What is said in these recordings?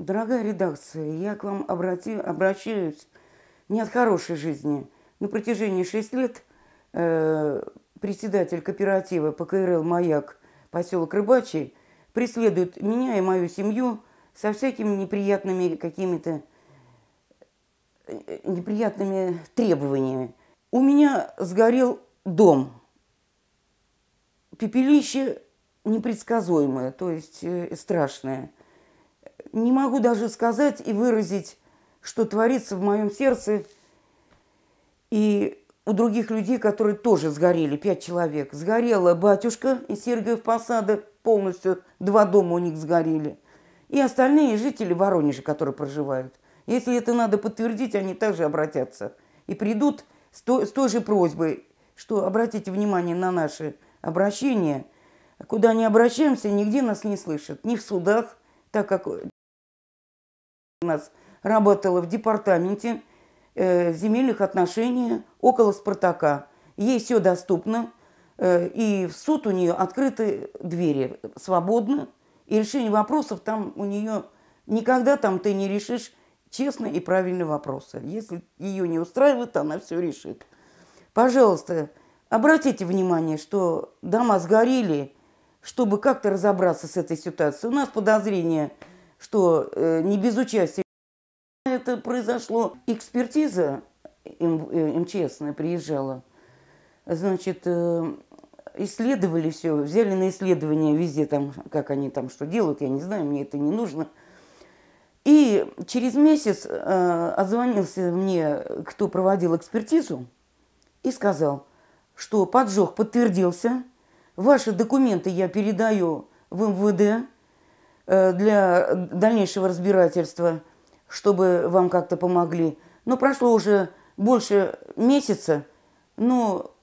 Дорогая редакция, я к вам обрати, обращаюсь не от хорошей жизни. На протяжении шесть лет э, председатель кооператива ПКРЛ «Маяк» поселок Рыбачий преследует меня и мою семью со всякими неприятными какими-то э, неприятными требованиями. У меня сгорел дом. Пепелище непредсказуемое, то есть э, страшное – не могу даже сказать и выразить, что творится в моем сердце и у других людей, которые тоже сгорели, пять человек. Сгорела батюшка и Сергиев Посада, полностью два дома у них сгорели. И остальные жители Воронежа, которые проживают. Если это надо подтвердить, они также обратятся. И придут с той, с той же просьбой, что обратите внимание на наши обращения. Куда не обращаемся, нигде нас не слышат. Ни в судах, так как у нас работала в департаменте э, земельных отношений около «Спартака». Ей все доступно, э, и в суд у нее открыты двери, свободно, и решение вопросов там у нее никогда там ты не решишь честные и правильные вопросы. Если ее не устраивает, она все решит. Пожалуйста, обратите внимание, что дома сгорели, чтобы как-то разобраться с этой ситуацией. У нас подозрение – что э, не без участия это произошло. Экспертиза им э, МЧС приезжала. Значит, э, исследовали все, взяли на исследование везде там, как они там что делают, я не знаю, мне это не нужно. И через месяц э, отзвонился мне, кто проводил экспертизу, и сказал, что поджог подтвердился, ваши документы я передаю в МВД, Э, для дальнейшего разбирательства, чтобы вам как-то помогли. Но прошло уже больше месяца, но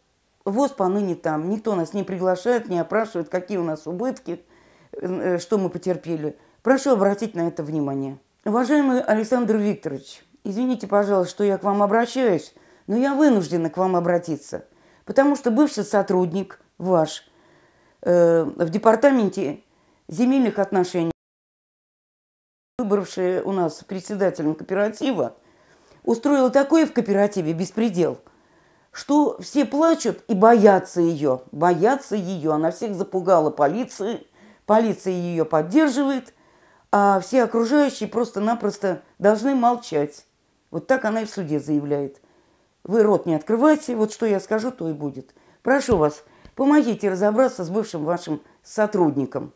ВОЗ поныне а там. Никто нас не приглашает, не опрашивает, какие у нас убытки, э, э, что мы потерпели. Прошу обратить на это внимание. Уважаемый Александр Викторович, извините, пожалуйста, что я к вам обращаюсь, но я вынуждена к вам обратиться, потому что бывший сотрудник ваш э, в департаменте земельных отношений выбравшая у нас председателем кооператива, устроила такое в кооперативе беспредел, что все плачут и боятся ее. Боятся ее. Она всех запугала полиции. Полиция ее поддерживает. А все окружающие просто-напросто должны молчать. Вот так она и в суде заявляет. Вы рот не открывайте, вот что я скажу, то и будет. Прошу вас, помогите разобраться с бывшим вашим сотрудником.